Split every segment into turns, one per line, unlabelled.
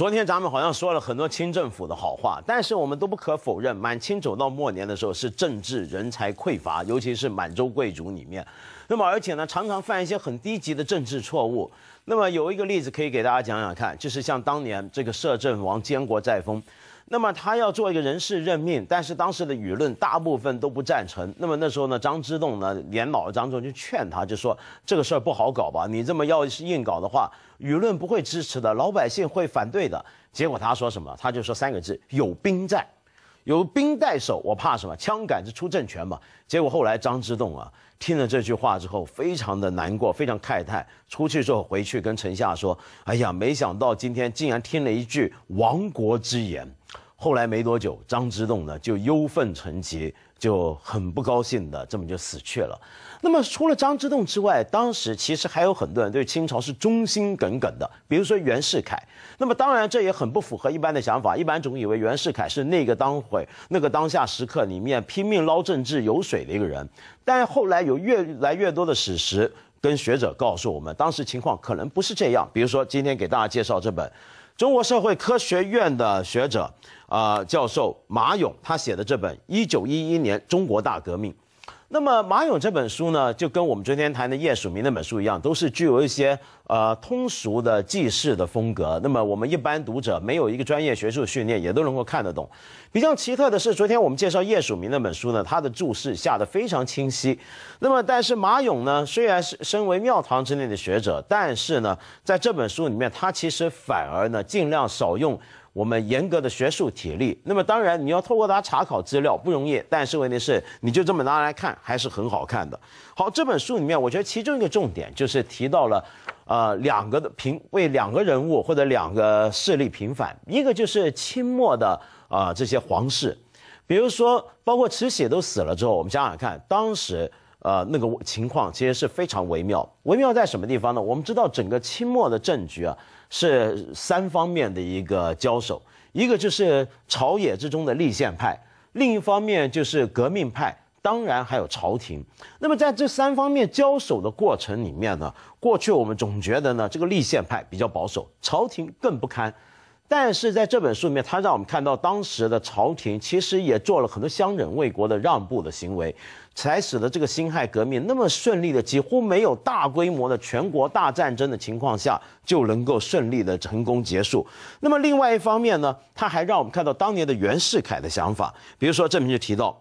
昨天咱们好像说了很多清政府的好话，但是我们都不可否认，满清走到末年的时候是政治人才匮乏，尤其是满洲贵族里面，那么而且呢，常常犯一些很低级的政治错误。那么有一个例子可以给大家讲讲看，就是像当年这个摄政王监国载沣。那么他要做一个人事任命，但是当时的舆论大部分都不赞成。那么那时候呢，张之洞呢，年老张总就劝他，就说这个事儿不好搞吧，你这么要是硬搞的话，舆论不会支持的，老百姓会反对的。结果他说什么？他就说三个字：有兵在，有兵在手，我怕什么？枪杆子出政权嘛。结果后来张之洞啊，听了这句话之后，非常的难过，非常慨叹。出去之后回去跟臣下说：“哎呀，没想到今天竟然听了一句亡国之言。”后来没多久，张之洞呢就忧愤成疾，就很不高兴的，这么就死去了。那么除了张之洞之外，当时其实还有很多人对清朝是忠心耿耿的，比如说袁世凯。那么当然这也很不符合一般的想法，一般总以为袁世凯是那个当会、那个当下时刻里面拼命捞政治油水的一个人。但后来有越来越多的史实跟学者告诉我们，当时情况可能不是这样。比如说今天给大家介绍这本。中国社会科学院的学者，啊，教授马勇他写的这本《一九一一年中国大革命》。那么马勇这本书呢，就跟我们昨天谈的叶曙明那本书一样，都是具有一些呃通俗的记事的风格。那么我们一般读者没有一个专业学术训练，也都能够看得懂。比较奇特的是，昨天我们介绍叶曙明那本书呢，他的注释下得非常清晰。那么但是马勇呢，虽然是身为庙堂之内的学者，但是呢，在这本书里面，他其实反而呢尽量少用。我们严格的学术铁律，那么当然你要透过它查考资料不容易，但是问题是你就这么拿来看还是很好看的。好，这本书里面我觉得其中一个重点就是提到了，呃，两个的平为两个人物或者两个势力平反，一个就是清末的啊这些皇室，比如说包括慈禧都死了之后，我们想想看当时呃那个情况其实是非常微妙，微妙在什么地方呢？我们知道整个清末的政局啊。是三方面的一个交手，一个就是朝野之中的立宪派，另一方面就是革命派，当然还有朝廷。那么在这三方面交手的过程里面呢，过去我们总觉得呢，这个立宪派比较保守，朝廷更不堪。但是在这本书里面，他让我们看到当时的朝廷其实也做了很多相忍为国的让步的行为，才使得这个辛亥革命那么顺利的，几乎没有大规模的全国大战争的情况下，就能够顺利的成功结束。那么另外一方面呢，他还让我们看到当年的袁世凯的想法，比如说里面就提到。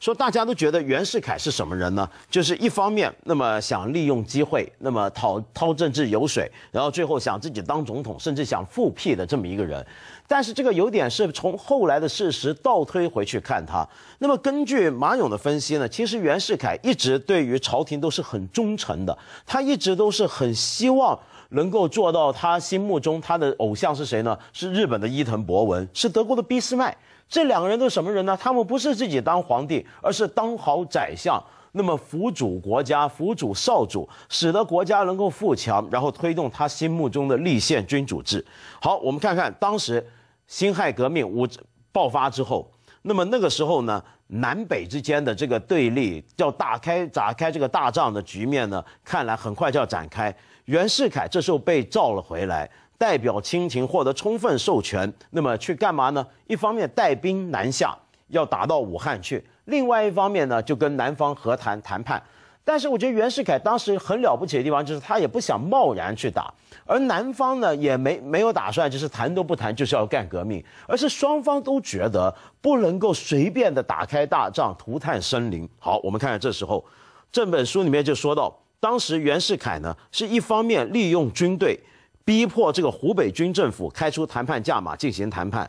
说大家都觉得袁世凯是什么人呢？就是一方面那么想利用机会，那么讨掏政治油水，然后最后想自己当总统，甚至想复辟的这么一个人。但是这个有点是从后来的事实倒推回去看他。那么根据马勇的分析呢，其实袁世凯一直对于朝廷都是很忠诚的，他一直都是很希望能够做到他心目中他的偶像是谁呢？是日本的伊藤博文，是德国的俾斯麦。这两个人都是什么人呢？他们不是自己当皇帝，而是当好宰相。那么辅主国家，辅主少主，使得国家能够富强，然后推动他心目中的立宪君主制。好，我们看看当时辛亥革命五爆发之后，那么那个时候呢，南北之间的这个对立，要打开打开这个大仗的局面呢，看来很快就要展开。袁世凯这时候被召了回来，代表清廷获得充分授权，那么去干嘛呢？一方面带兵南下，要打到武汉去。另外一方面呢，就跟南方和谈谈判，但是我觉得袁世凯当时很了不起的地方，就是他也不想贸然去打，而南方呢也没没有打算，就是谈都不谈，就是要干革命，而是双方都觉得不能够随便的打开大仗，涂炭生灵。好，我们看看这时候，这本书里面就说到，当时袁世凯呢是一方面利用军队，逼迫这个湖北军政府开出谈判价码进行谈判。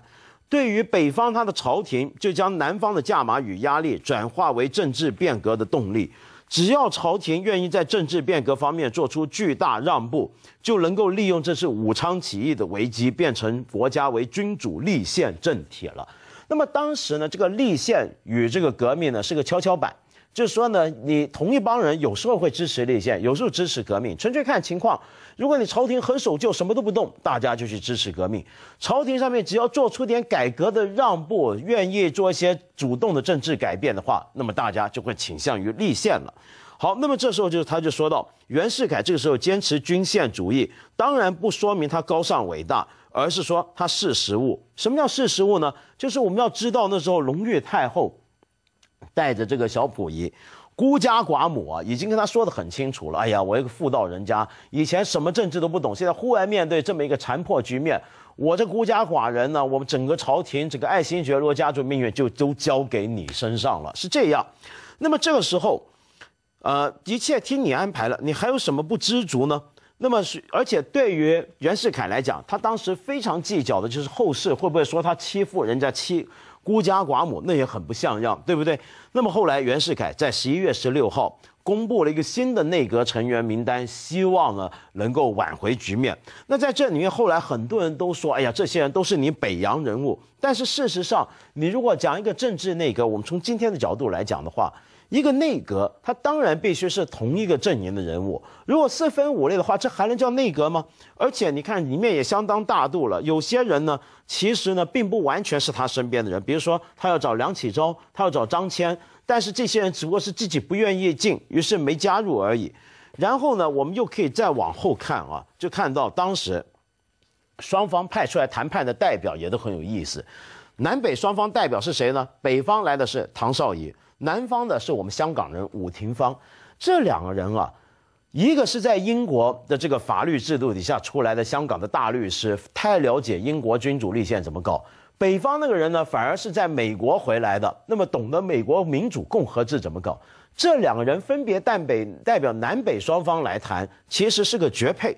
对于北方，他的朝廷就将南方的价码与压力转化为政治变革的动力。只要朝廷愿意在政治变革方面做出巨大让步，就能够利用这次武昌起义的危机，变成国家为君主立宪政体了。那么当时呢，这个立宪与这个革命呢，是个跷跷板。就是说呢，你同一帮人有时候会支持立宪，有时候支持革命，纯粹看情况。如果你朝廷很守旧，什么都不动，大家就去支持革命；朝廷上面只要做出点改革的让步，愿意做一些主动的政治改变的话，那么大家就会倾向于立宪了。好，那么这时候就是他就说到，袁世凯这个时候坚持军宪主义，当然不说明他高尚伟大，而是说他务实。什么叫务实呢？就是我们要知道那时候隆裕太后。带着这个小溥仪，孤家寡母啊，已经跟他说的很清楚了。哎呀，我一个妇道人家，以前什么政治都不懂，现在忽然面对这么一个残破局面，我这孤家寡人呢，我们整个朝廷，整个爱新觉罗家族命运就都交给你身上了，是这样。那么这个时候，呃，一切听你安排了，你还有什么不知足呢？那么是，而且对于袁世凯来讲，他当时非常计较的就是后世会不会说他欺负人家欺。孤家寡母那也很不像样，对不对？那么后来袁世凯在十一月十六号公布了一个新的内阁成员名单，希望呢能够挽回局面。那在这里面，后来很多人都说，哎呀，这些人都是你北洋人物。但是事实上，你如果讲一个政治内阁，我们从今天的角度来讲的话。一个内阁，他当然必须是同一个阵营的人物。如果四分五裂的话，这还能叫内阁吗？而且你看里面也相当大度了。有些人呢，其实呢并不完全是他身边的人。比如说，他要找梁启超，他要找张骞，但是这些人只不过是自己不愿意进，于是没加入而已。然后呢，我们又可以再往后看啊，就看到当时双方派出来谈判的代表也都很有意思。南北双方代表是谁呢？北方来的是唐绍仪。南方的是我们香港人伍廷芳，这两个人啊，一个是在英国的这个法律制度底下出来的香港的大律师，太了解英国君主立宪怎么搞；北方那个人呢，反而是在美国回来的，那么懂得美国民主共和制怎么搞。这两个人分别代表南北双方来谈，其实是个绝配。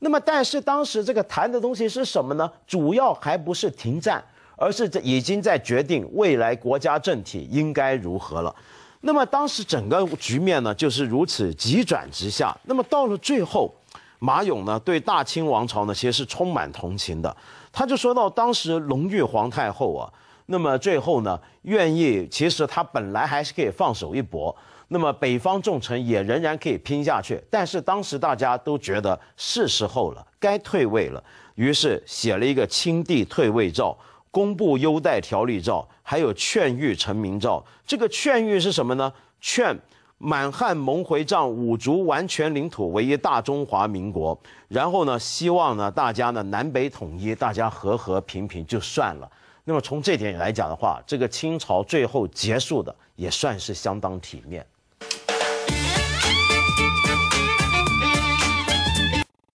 那么，但是当时这个谈的东西是什么呢？主要还不是停战。而是这已经在决定未来国家政体应该如何了，那么当时整个局面呢，就是如此急转直下。那么到了最后，马勇呢对大清王朝呢，其实是充满同情的。他就说到，当时隆裕皇太后啊，那么最后呢，愿意其实他本来还是可以放手一搏，那么北方重臣也仍然可以拼下去。但是当时大家都觉得是时候了，该退位了，于是写了一个清帝退位诏。公布优待条例照，还有劝谕成民照。这个劝谕是什么呢？劝满汉蒙回藏五族完全领土为一大中华民国。然后呢，希望呢大家呢南北统一，大家和和平平就算了。那么从这点来讲的话，这个清朝最后结束的也算是相当体面。